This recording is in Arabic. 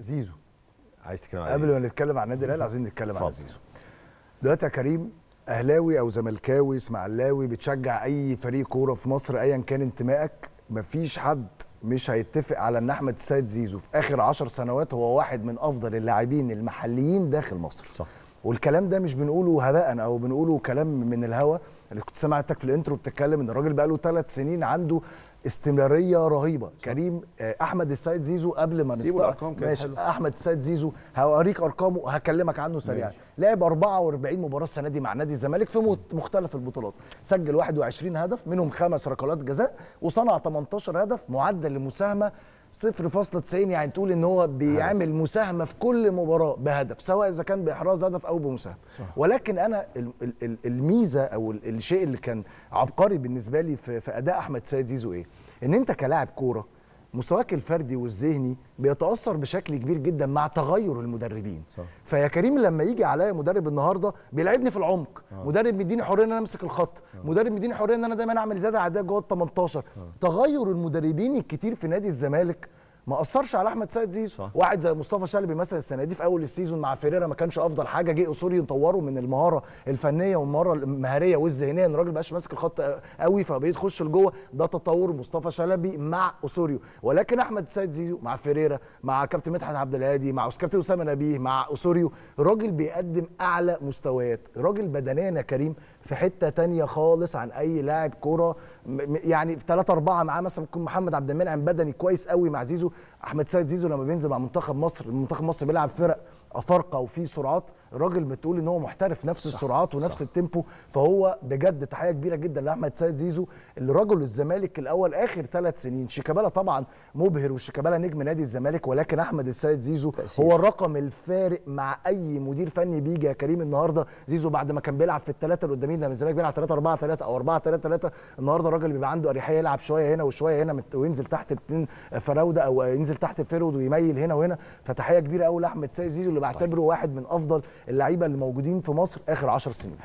زيزو عايز تتكلم عليه قبل ما نتكلم عن النادي الاهلي عايزين نتكلم عن زيزو دلوقتي يا كريم اهلاوي او زملكاوي اسماعيلاوي بتشجع اي فريق كوره في مصر ايا كان انتمائك مفيش حد مش هيتفق على ان احمد السيد زيزو في اخر عشر سنوات هو واحد من افضل اللاعبين المحليين داخل مصر صح والكلام ده مش بنقوله هباء او بنقوله كلام من الهوا اللي كنت سمعتك في الانترو بتتكلم ان الراجل بقى له ثلاث سنين عنده استمراريه رهيبه صح. كريم آه، احمد السيد زيزو قبل ما نسيبوا ماشي احمد السيد زيزو هوريك ارقامه هكلمك عنه سريعا لعب 44 مباراه السنه دي مع نادي الزمالك في مختلف البطولات سجل 21 هدف منهم خمس ركلات جزاء وصنع 18 هدف معدل المساهمه 0.90 يعني تقول ان هو بيعمل مساهمه في كل مباراه بهدف سواء اذا كان باحراز هدف او بمساهمه صح. ولكن انا الميزه او الشيء اللي كان عبقري بالنسبه لي في اداء احمد سيد زيزو ايه ان انت كلاعب كوره مستواك الفردي والذهني بيتاثر بشكل كبير جدا مع تغير المدربين صح. فيا كريم لما يجي عليا مدرب النهارده بيلعبني في العمق آه. مدرب مديني حريه ان انا امسك الخط آه. مدرب مديني حريه ان انا دايما اعمل زياده عاديه جوه ال 18 آه. تغير المدربين الكتير في نادي الزمالك ما اثرش على احمد سيد زيزو صح. واحد زي مصطفى شلبي مثلا السنه دي في اول السيزون مع فيريرا ما كانش افضل حاجه جه اسوري يطوره من المهاره الفنيه والمهاره المهاريه والذهنيه ان الراجل بقاش ماسك الخط قوي فبقيت لجوه ده تطور مصطفى شلبي مع اسوريو ولكن احمد سيد زيزو مع فيريرا مع كابتن مدحت عبد الهادي مع كابتن اسامه نبيه مع اسوريو الراجل بيقدم اعلى مستويات الراجل بدنيا يا كريم في حته تانية خالص عن اي لاعب كوره يعني ثلاثة أربعة معاه مثلا يكون محمد عبد المنعم بدني كويس قوي مع زيزو احمد سيد زيزو لما بينزل مع منتخب مصر منتخب مصر بيلعب فرق افارقه وفي سرعات الراجل بتقول ان هو محترف نفس صح السرعات ونفس صح التيمبو فهو بجد تحيه كبيره جدا لاحمد سيد زيزو اللي رجل الزمالك الاول اخر ثلاث سنين شيكابالا طبعا مبهر وشيكابالا نجم نادي الزمالك ولكن احمد السيد زيزو تأثير. هو الرقم الفارق مع اي مدير فني بيجي يا كريم النهارده زيزو بعد ما كان بيلعب في الثلاثه اللي قدامين لما الزمالك بيلعب 3 4 3 او 4 3 3 النهارده الراجل بيبقى عنده اريحيه يلعب شويه هنا وشويه هنا وينزل تحت الاثنين فراوده او ينزل تحت الفيرود ويميل هنا وهنا فتحيه كبيره قوي لاحمد سيد زيزو اللي بعتبره طيب. واحد من افضل اللعيبه اللي موجودين في مصر اخر 10 سنين